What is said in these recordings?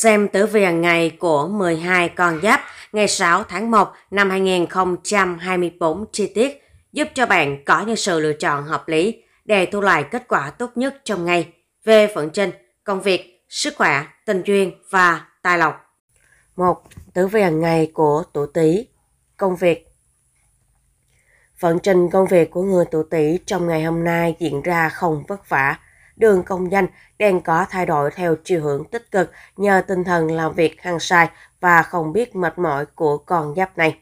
xem tử vi hàng ngày của 12 con giáp ngày 6 tháng 1 năm 2024 chi tiết giúp cho bạn có những sự lựa chọn hợp lý để thu lại kết quả tốt nhất trong ngày về vận trình, công việc, sức khỏe, tình duyên và tài lộc. 1. Tử vi hàng ngày của tuổi Tý. Công việc Vận trình công việc của người tuổi Tý trong ngày hôm nay diễn ra không vất vả, đường công danh đang có thay đổi theo chiều hướng tích cực nhờ tinh thần làm việc hăng sai và không biết mệt mỏi của con giáp này.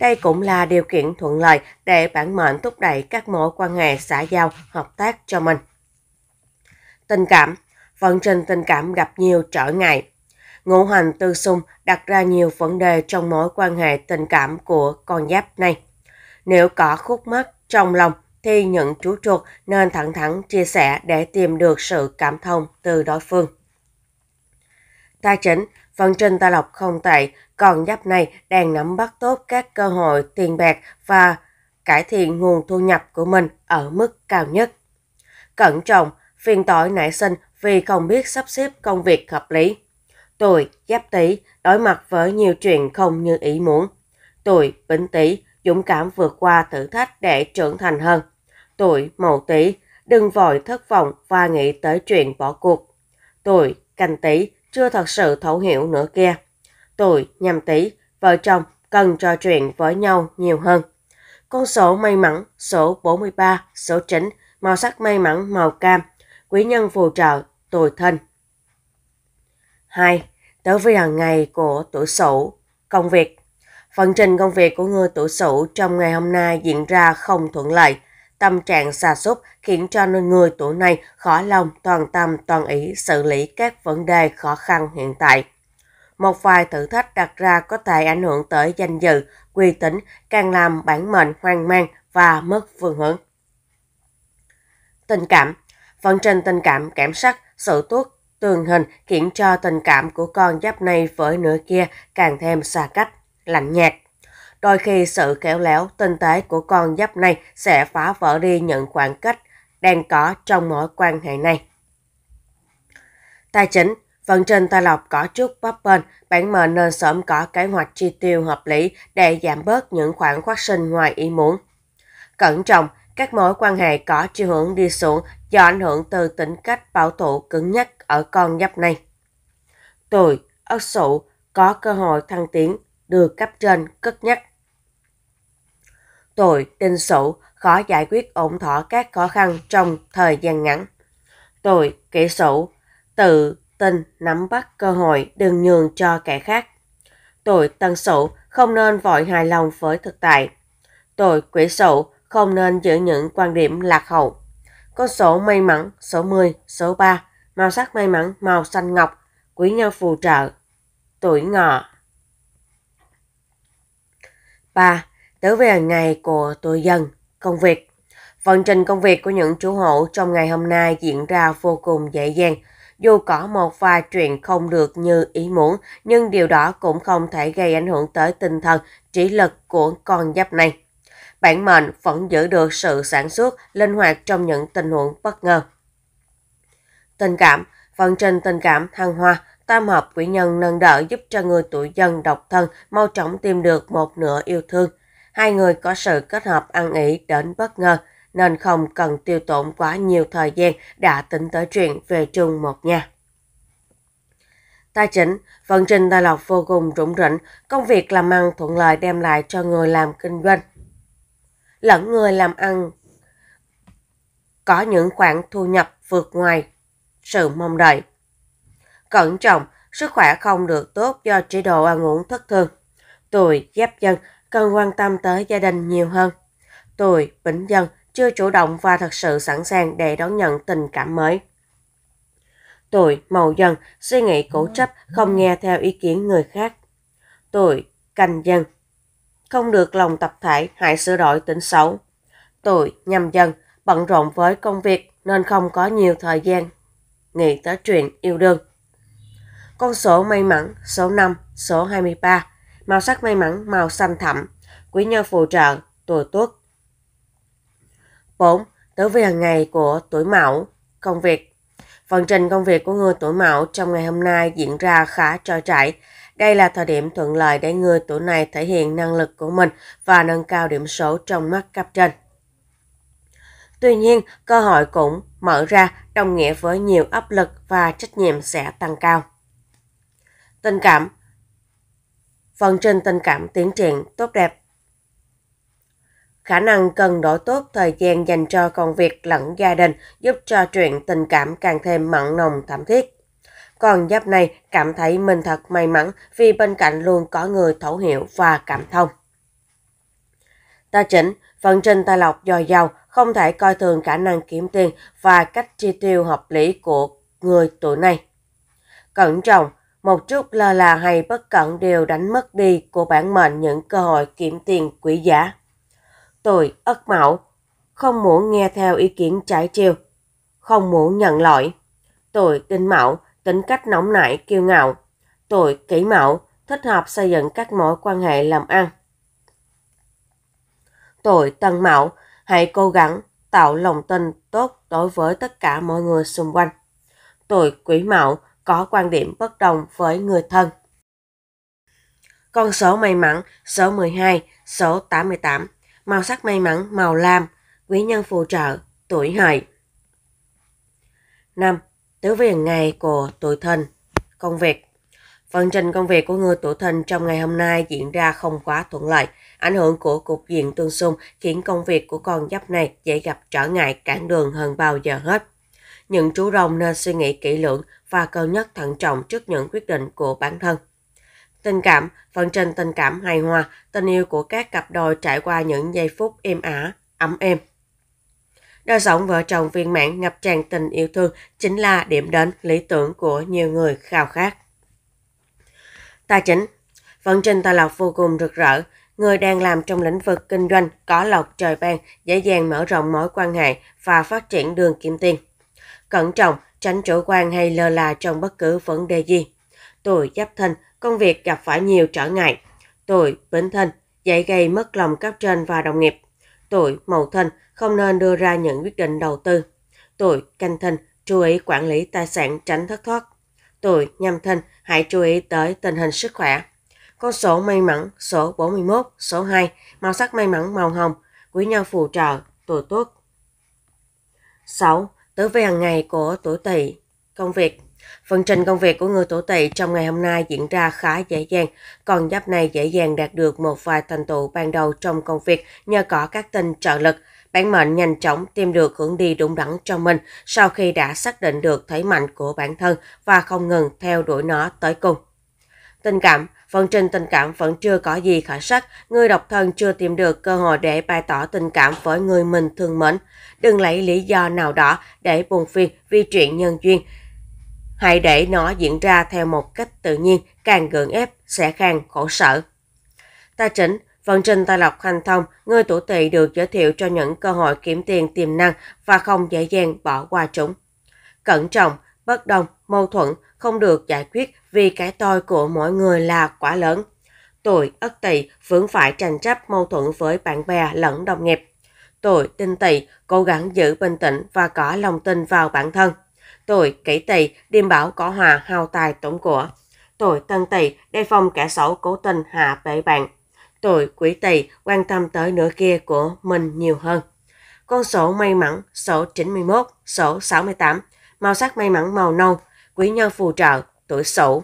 Đây cũng là điều kiện thuận lợi để bản mệnh thúc đẩy các mối quan hệ xã giao, hợp tác cho mình. Tình cảm Vận trình tình cảm gặp nhiều trở ngại. Ngũ hành tư xung đặt ra nhiều vấn đề trong mối quan hệ tình cảm của con giáp này. Nếu có khúc mắc trong lòng thì những chú chuột nên thẳng thắn chia sẻ để tìm được sự cảm thông từ đối phương. Tài chính, phần trình tài lộc không tệ, còn giáp này đang nắm bắt tốt các cơ hội tiền bạc và cải thiện nguồn thu nhập của mình ở mức cao nhất. Cẩn trọng, phiền tội nảy sinh vì không biết sắp xếp công việc hợp lý. Tuổi giáp tý đối mặt với nhiều chuyện không như ý muốn. Tuổi bính tý dũng cảm vượt qua thử thách để trưởng thành hơn tuổi mậu tý đừng vội thất vọng và nghĩ tới chuyện bỏ cuộc. tuổi canh tý chưa thật sự thấu hiểu nữa kia. tuổi nhâm tý vợ chồng cần trò chuyện với nhau nhiều hơn. Con số may mắn số 43, số 9, màu sắc may mắn màu cam, quý nhân phù trợ, tuổi thân. 2. Tử vi hàng ngày của tuổi Sửu, công việc. Phần trình công việc của người tuổi Sửu trong ngày hôm nay diễn ra không thuận lợi Tâm trạng xa xúc khiến cho người tuổi này khó lòng toàn tâm toàn ý xử lý các vấn đề khó khăn hiện tại. Một vài thử thách đặt ra có thể ảnh hưởng tới danh dự, uy tín, càng làm bản mệnh hoang mang và mất phương hướng. Tình cảm phần trình tình cảm cảm sắc, sự tuốt, tường hình khiến cho tình cảm của con giáp này với nửa kia càng thêm xa cách, lạnh nhạt. Đôi khi sự khéo léo, tinh tế của con giáp này sẽ phá vỡ đi những khoảng cách đang có trong mối quan hệ này. Tài chính phần trên tài lộc có chút bấp bênh, bạn mờ nên sớm có kế hoạch chi tiêu hợp lý để giảm bớt những khoản phát sinh ngoài ý muốn. Cẩn trọng, các mối quan hệ có chiều hướng đi xuống do ảnh hưởng từ tính cách bảo thủ cứng nhắc ở con giáp này. Tuổi, ất sụ, có cơ hội thăng tiến, được cấp trên cất nhắc tội, tinh sổ khó giải quyết ổn thỏa các khó khăn trong thời gian ngắn. Tội, kỷ sổ, tự tin nắm bắt cơ hội đừng nhường cho kẻ khác. Tội tân sổ không nên vội hài lòng với thực tại. Tội quỷ sổ không nên giữ những quan điểm lạc hậu. Con số may mắn, số 10, số 3, màu sắc may mắn, màu xanh ngọc, quý nhân phù trợ. Tuổi ngọ 3 tới với hàng ngày của tội dân, công việc. phần trình công việc của những chủ hộ trong ngày hôm nay diễn ra vô cùng dễ dàng. Dù có một vài chuyện không được như ý muốn, nhưng điều đó cũng không thể gây ảnh hưởng tới tinh thần, trí lực của con giáp này. Bản mệnh vẫn giữ được sự sản xuất, linh hoạt trong những tình huống bất ngờ. Tình cảm, phần trình tình cảm thăng hoa, tam hợp quỷ nhân nâng đỡ giúp cho người tuổi dân độc thân mau chóng tìm được một nửa yêu thương, Hai người có sự kết hợp ăn ý đến bất ngờ nên không cần tiêu tốn quá nhiều thời gian đã tính tới chuyện về chung một nhà. Tài chính, vận trình tài lộc vô cùng rủng rỉnh, công việc làm ăn thuận lợi đem lại cho người làm kinh doanh. Lẫn người làm ăn có những khoản thu nhập vượt ngoài sự mong đợi. Cẩn trọng, sức khỏe không được tốt do chế độ ăn uống thất thường. Tuổi giáp dân cần quan tâm tới gia đình nhiều hơn. tuổi Vĩnh Dân, chưa chủ động và thật sự sẵn sàng để đón nhận tình cảm mới. tuổi Mậu Dân, suy nghĩ cố chấp, không nghe theo ý kiến người khác. tuổi Canh Dân, không được lòng tập thể hại sửa đổi tính xấu. tuổi Nhâm Dân, bận rộn với công việc nên không có nhiều thời gian nghĩ tới chuyện yêu đương. Con số may mắn số 5, số 23 màu sắc may mắn màu xanh thẳm, quý nhân phù trợ, tuổi tuất. 4. Tử vi hàng ngày của tuổi mão, công việc. phần trình công việc của người tuổi mão trong ngày hôm nay diễn ra khá trôi chảy. Đây là thời điểm thuận lợi để người tuổi này thể hiện năng lực của mình và nâng cao điểm số trong mắt cấp trên. Tuy nhiên, cơ hội cũng mở ra đồng nghĩa với nhiều áp lực và trách nhiệm sẽ tăng cao. Tình cảm phần trên tình cảm tiến triển tốt đẹp. Khả năng cân đổi tốt thời gian dành cho công việc lẫn gia đình giúp cho chuyện tình cảm càng thêm mặn nồng thảm thiết. Còn giáp này cảm thấy mình thật may mắn vì bên cạnh luôn có người thấu hiểu và cảm thông. Ta chỉnh, phần trên tài lộc dồi dào không thể coi thường khả năng kiếm tiền và cách chi tiêu hợp lý của người tuổi này. Cẩn trọng, một chút lơ là hay bất cẩn đều đánh mất đi của bản mệnh những cơ hội kiếm tiền quý giá. Tôi ất mão, không muốn nghe theo ý kiến trái chiều, không muốn nhận lỗi. Tôi tinh mão, tính cách nóng nảy kiêu ngạo. Tôi kỷ mão, thích hợp xây dựng các mối quan hệ làm ăn. Tôi tân mão, hãy cố gắng tạo lòng tin tốt đối với tất cả mọi người xung quanh. Tôi quý mạo có quan điểm bất đồng với người thân. Con số may mắn số 12, số 88, màu sắc may mắn màu lam, quý nhân phù trợ, tuổi hợi. 5. Tứ viền ngày của tuổi thân Công việc Phần trình công việc của người tuổi thân trong ngày hôm nay diễn ra không quá thuận lợi. Ảnh hưởng của cục diện tương xung khiến công việc của con giáp này dễ gặp trở ngại cản đường hơn bao giờ hết những chú rồng nên suy nghĩ kỹ lưỡng và cân nhắc thận trọng trước những quyết định của bản thân. Tình cảm, phần trình tình cảm hài hòa, tình yêu của các cặp đôi trải qua những giây phút êm ả, ấm êm. Đời sống vợ chồng viên mãn ngập tràn tình yêu thương chính là điểm đến lý tưởng của nhiều người khao khát. Tài chính Vận trình tài lộc vô cùng rực rỡ, người đang làm trong lĩnh vực kinh doanh có lộc trời ban dễ dàng mở rộng mối quan hệ và phát triển đường kiếm tiền cẩn trọng, tránh chủ quan hay lơ là trong bất cứ vấn đề gì. Tuổi giáp thân công việc gặp phải nhiều trở ngại. Tuổi bính thân dễ gây mất lòng cấp trên và đồng nghiệp. Tuổi mậu thân không nên đưa ra những quyết định đầu tư. Tuổi canh thân chú ý quản lý tài sản tránh thất thoát. Tuổi nhâm thân hãy chú ý tới tình hình sức khỏe. Con số may mắn số 41, số 2, màu sắc may mắn màu hồng, quý nhân phù trợ, tuổi tuất. 6 tới với hàng ngày của tuổi tỵ Công việc Phần trình công việc của người tuổi tỵ trong ngày hôm nay diễn ra khá dễ dàng. còn giáp này dễ dàng đạt được một vài thành tựu ban đầu trong công việc nhờ có các tinh trợ lực. Bản mệnh nhanh chóng tìm được hướng đi đúng đắn cho mình sau khi đã xác định được thế mạnh của bản thân và không ngừng theo đuổi nó tới cùng. Tình cảm, phần trình tình cảm vẫn chưa có gì khởi sắc, người độc thân chưa tìm được cơ hội để bày tỏ tình cảm với người mình thương mến. Đừng lấy lý do nào đó để buồn phiền vì chuyện nhân duyên. Hãy để nó diễn ra theo một cách tự nhiên, càng gượng ép sẽ càng khổ sở. Tài chính, phần trình tài lộc hành thông, người tuổi tỵ được giới thiệu cho những cơ hội kiếm tiền tiềm năng và không dễ dàng bỏ qua chúng. Cẩn trọng, bất đồng, mâu thuẫn không được giải quyết vì cái tôi của mỗi người là quá lớn. Tôi ất tỵ vướng phải tranh chấp mâu thuẫn với bạn bè lẫn đồng nghiệp. Tôi tinh tỵ cố gắng giữ bình tĩnh và có lòng tin vào bản thân. Tôi kỷ tỵ điềm bảo có hòa hào tài tổn của. Tôi tân tỵ đề phòng kẻ xấu cố tình hạ bệ bạn. Tôi quý tỵ quan tâm tới nửa kia của mình nhiều hơn. Con số may mắn số 91, số 68, màu sắc may mắn màu nâu, quý nhân phù trợ, tuổi sửu.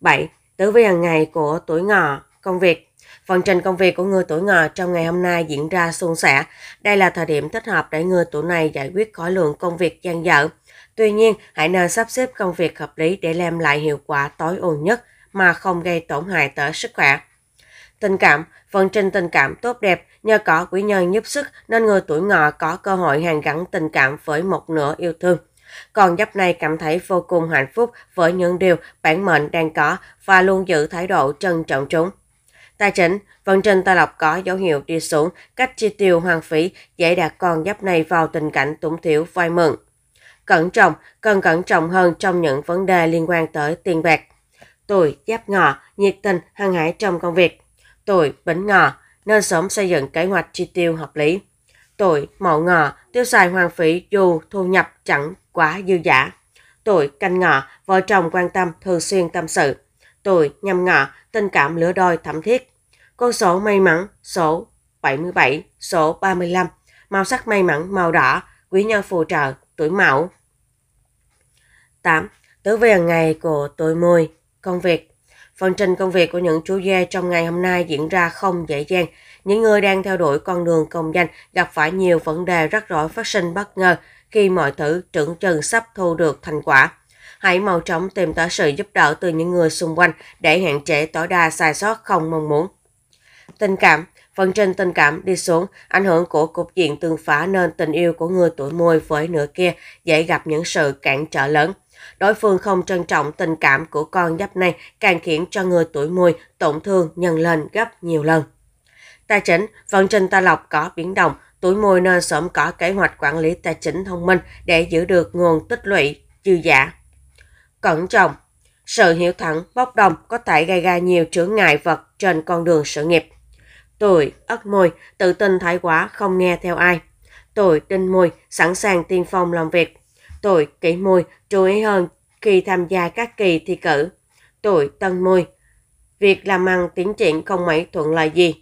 7. Tử vi hàng ngày của tuổi ngọ, công việc. Phần trình công việc của người tuổi ngọ trong ngày hôm nay diễn ra suôn sẻ. Đây là thời điểm thích hợp để người tuổi này giải quyết khối lượng công việc dang dở. Tuy nhiên, hãy nên sắp xếp công việc hợp lý để làm lại hiệu quả tối ưu nhất mà không gây tổn hại tới sức khỏe. Tình cảm, phần trình tình cảm tốt đẹp, nhờ có quý nhân giúp sức nên người tuổi ngọ có cơ hội hàn gắn tình cảm với một nửa yêu thương. Con giáp này cảm thấy vô cùng hạnh phúc với những điều bản mệnh đang có và luôn giữ thái độ trân trọng chúng. Tài chính, vận trình tài lộc có dấu hiệu đi xuống, cách chi tiêu hoang phí dễ đặt con giáp này vào tình cảnh túng thiếu vai mượn. Cẩn trọng, cần cẩn trọng hơn trong những vấn đề liên quan tới tiền bạc. Tuổi giáp ngọ, nhiệt tình, hăng hải trong công việc. Tuổi bính ngọ, nên sớm xây dựng kế hoạch chi tiêu hợp lý. Tuổi mậu ngọ, tiêu xài hoang phí dù thu nhập chẳng quá dư giả. Tôi canh ngọ, vợ chồng quan tâm thường xuyên tâm sự. Tôi nhâm ngọ, tình cảm lửa đôi thẩm thiết. Con số may mắn, số 77, số 35, màu sắc may mắn màu đỏ, quý nhân phù trợ, tuổi mão. 8. Tứ về ngày của tuổi mùi, công việc. Phần trình công việc của những chú dê trong ngày hôm nay diễn ra không dễ dàng. Những người đang theo đuổi con đường công danh gặp phải nhiều vấn đề rắc rối phát sinh bất ngờ khi mọi thứ trưởng chừng sắp thu được thành quả. Hãy mau chóng tìm tới sự giúp đỡ từ những người xung quanh để hạn chế tối đa sai sót không mong muốn. Tình cảm Phần trên tình cảm đi xuống, ảnh hưởng của cục diện tương phá nên tình yêu của người tuổi môi với nửa kia dễ gặp những sự cản trở lớn. Đối phương không trân trọng tình cảm của con giáp này càng khiến cho người tuổi mùi tổn thương nhân lên gấp nhiều lần. Tài chính, phần trên tài lộc có biến động, Tuổi mùi nên sớm có kế hoạch quản lý tài chính thông minh để giữ được nguồn tích lũy dư giả. Cẩn trọng Sự hiểu thẳng, bốc đồng có thể gây ra nhiều chướng ngại vật trên con đường sự nghiệp. Tuổi Ất Mùi tự tin thái quá không nghe theo ai. Tuổi Đinh Mùi sẵn sàng tiên phong làm việc. Tuổi Kỷ Mùi chú ý hơn khi tham gia các kỳ thi cử. Tuổi Tân Mùi Việc làm ăn tiến triển không mấy thuận lợi gì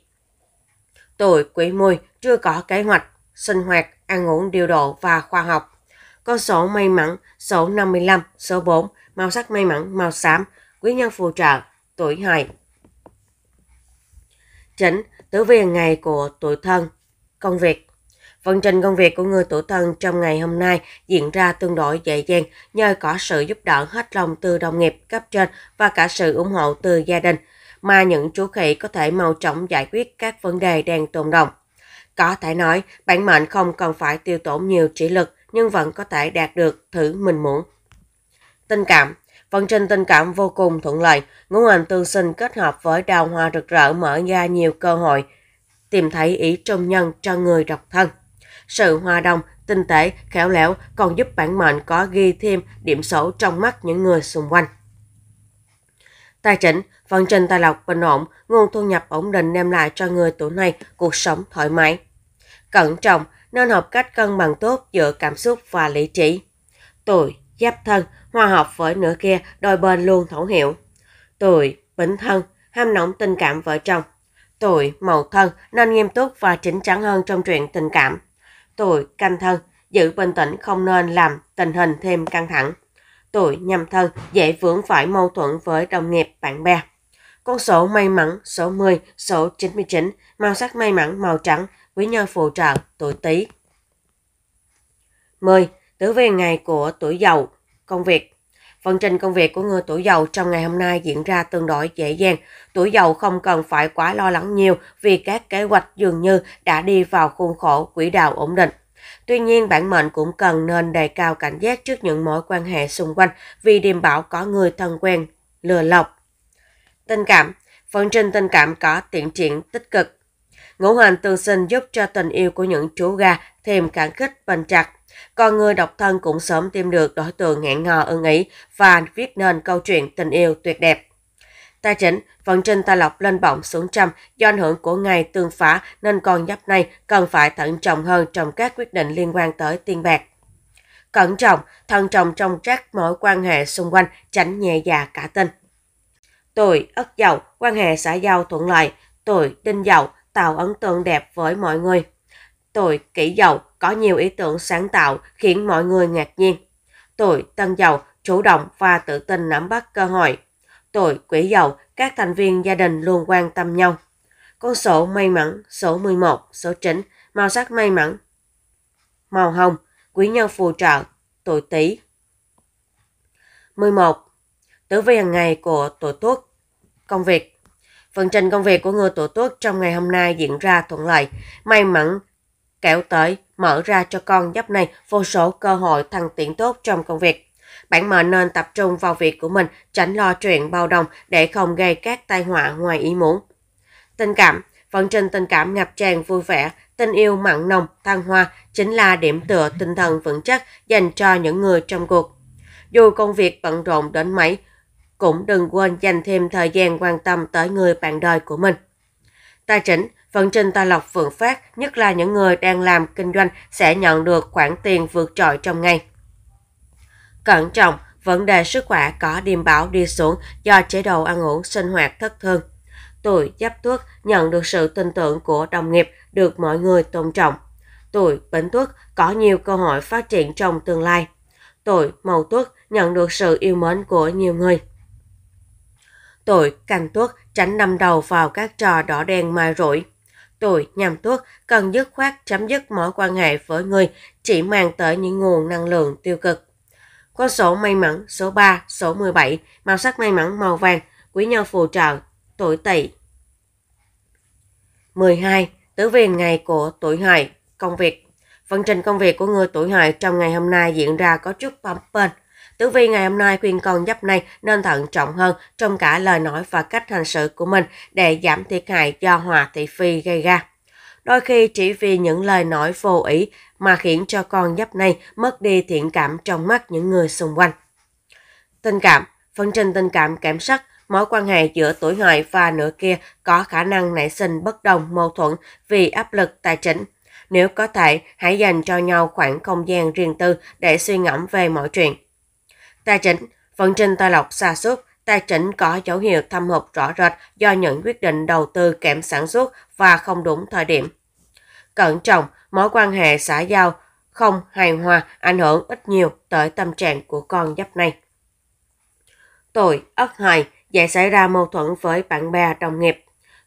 tuổi quý mùi chưa có kế hoạch, sinh hoạt, ăn uống điều độ và khoa học. Con số may mắn số 55, số 4, màu sắc may mắn màu xám, quý nhân phù trợ, tuổi hợi. Chính tử vi ngày của tuổi thân, công việc. Vận trình công việc của người tuổi thân trong ngày hôm nay diễn ra tương đối dễ dàng nhờ có sự giúp đỡ hết lòng từ đồng nghiệp cấp trên và cả sự ủng hộ từ gia đình mà những chú khỉ có thể mau chóng giải quyết các vấn đề đang tồn động. Có thể nói, bản mệnh không cần phải tiêu tốn nhiều trí lực nhưng vẫn có thể đạt được thứ mình muốn. Tình cảm Vận trình tình cảm vô cùng thuận lợi, ngũ hành tương sinh kết hợp với đào hoa rực rỡ mở ra nhiều cơ hội tìm thấy ý trung nhân cho người độc thân. Sự hòa đồng, tinh tế, khéo léo còn giúp bản mệnh có ghi thêm điểm xấu trong mắt những người xung quanh. Tài chính, vận trình tài lộc bình ổn, nguồn thu nhập ổn định đem lại cho người tuổi này cuộc sống thoải mái. Cẩn trọng, nên học cách cân bằng tốt giữa cảm xúc và lý trí. Tuổi giáp thân, hòa hợp với nửa kia, đôi bên luôn thấu hiểu. Tuổi bính thân, ham nóng tình cảm vợ chồng. Tuổi mậu thân nên nghiêm túc và chính chắn hơn trong chuyện tình cảm. Tuổi canh thân, giữ bình tĩnh không nên làm tình hình thêm căng thẳng tuổi nhâm thân dễ vướng phải mâu thuẫn với đồng nghiệp, bạn bè. Con số may mắn số 10, số 99, màu sắc may mắn màu trắng, quý nhân phù trợ tuổi Tý. 10. Tử vi ngày của tuổi giàu công việc Vận trình công việc của người tuổi giàu trong ngày hôm nay diễn ra tương đối dễ dàng. Tuổi giàu không cần phải quá lo lắng nhiều vì các kế hoạch dường như đã đi vào khuôn khổ quỹ đạo ổn định. Tuy nhiên, bản mệnh cũng cần nên đề cao cảnh giác trước những mối quan hệ xung quanh vì điềm bảo có người thân quen, lừa lọc. Tình cảm phần trình tình cảm có tiện triển tích cực. Ngũ hành tương sinh giúp cho tình yêu của những chú gà thêm cảm kích bền chặt. Còn người độc thân cũng sớm tìm được đối tượng hẹn hò ưng ý và viết nên câu chuyện tình yêu tuyệt đẹp. Tài chính, vận trình tài lộc lên bọng xuống trăm do ảnh hưởng của ngày tương phá nên con giáp này cần phải thận trọng hơn trong các quyết định liên quan tới tiền bạc. Cẩn trọng, thận trọng trong các mối quan hệ xung quanh, tránh nhẹ dạ cả tin. Tuổi Ất Dậu, quan hệ xã giao thuận lợi. Tuổi Đinh Dậu, tạo ấn tượng đẹp với mọi người. Tuổi Kỷ Dậu, có nhiều ý tưởng sáng tạo khiến mọi người ngạc nhiên. Tuổi Tân Dậu, chủ động và tự tin nắm bắt cơ hội, tuổi, quỹ dậu, các thành viên gia đình luôn quan tâm nhau. Con sổ may mắn số 11, số chính, màu sắc may mắn, màu hồng, quý nhân phù trợ, tuổi tỵ. 11. Tử vi hàng ngày của tuổi tuất. Công việc. Phần trình công việc của người tuổi tuất trong ngày hôm nay diễn ra thuận lợi, may mắn kéo tới mở ra cho con giáp này vô số cơ hội thăng tiến tốt trong công việc. Bạn mệnh nên tập trung vào việc của mình, tránh lo chuyện bao đồng để không gây các tai họa ngoài ý muốn. Tình cảm Vận trình tình cảm ngập tràn vui vẻ, tình yêu mặn nồng, thăng hoa chính là điểm tựa tinh thần vững chắc dành cho những người trong cuộc. Dù công việc bận rộn đến mấy, cũng đừng quên dành thêm thời gian quan tâm tới người bạn đời của mình. Tài chính, vận trình tài lộc phượng phát, nhất là những người đang làm kinh doanh sẽ nhận được khoản tiền vượt trội trong ngày. Cẩn trọng, vấn đề sức khỏe có điềm báo đi xuống do chế độ ăn uống sinh hoạt thất thường. Tuổi giáp tuất nhận được sự tin tưởng của đồng nghiệp, được mọi người tôn trọng. Tuổi bính tuất có nhiều cơ hội phát triển trong tương lai. Tuổi mậu tuất nhận được sự yêu mến của nhiều người. Tuổi canh tuất tránh đâm đầu vào các trò đỏ đen mai rủi. Tuổi nhằm tuất cần dứt khoát chấm dứt mối quan hệ với người chỉ mang tới những nguồn năng lượng tiêu cực có số may mắn số 3, số 17, màu sắc may mắn màu vàng, quý nhân phù trợ, tuổi tỵ. 12. Tứ vi ngày của tuổi hợi, công việc. Vận trình công việc của người tuổi hợi trong ngày hôm nay diễn ra có chút bấm bênh. Tử vi ngày hôm nay khuyên con giáp này nên thận trọng hơn trong cả lời nói và cách hành xử của mình để giảm thiệt hại do hòa thị phi gây ra đôi khi chỉ vì những lời nói vô ý mà khiến cho con nhóc này mất đi thiện cảm trong mắt những người xung quanh. Tình cảm, phân trình tình cảm cảm sắc, mối quan hệ giữa tuổi hợi và nửa kia có khả năng nảy sinh bất đồng mâu thuẫn vì áp lực tài chính. Nếu có thể, hãy dành cho nhau khoảng không gian riêng tư để suy ngẫm về mọi chuyện. Tài chính, vận trình tài lộc xa suốt, tài chính có dấu hiệu thâm hụt rõ rệt do những quyết định đầu tư kém sản xuất và không đúng thời điểm cẩn trọng, mối quan hệ xã giao không hài hòa ảnh hưởng ít nhiều tới tâm trạng của con giáp này. Tuổi Ất Hợi dễ xảy ra mâu thuẫn với bạn bè đồng nghiệp.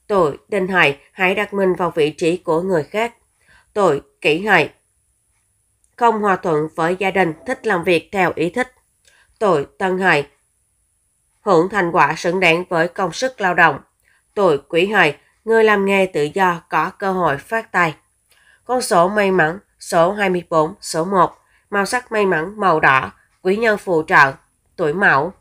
Tuổi Đinh Hợi hãy đặt mình vào vị trí của người khác. Tuổi Kỷ Hợi không hòa thuận với gia đình, thích làm việc theo ý thích. Tuổi Tân Hợi hưởng thành quả xứng đáng với công sức lao động. Tuổi Quý Hợi người làm nghề tự do có cơ hội phát tài. Con số may mắn số 24 số 1, màu sắc may mắn màu đỏ, quý nhân phù trợ, tuổi mão.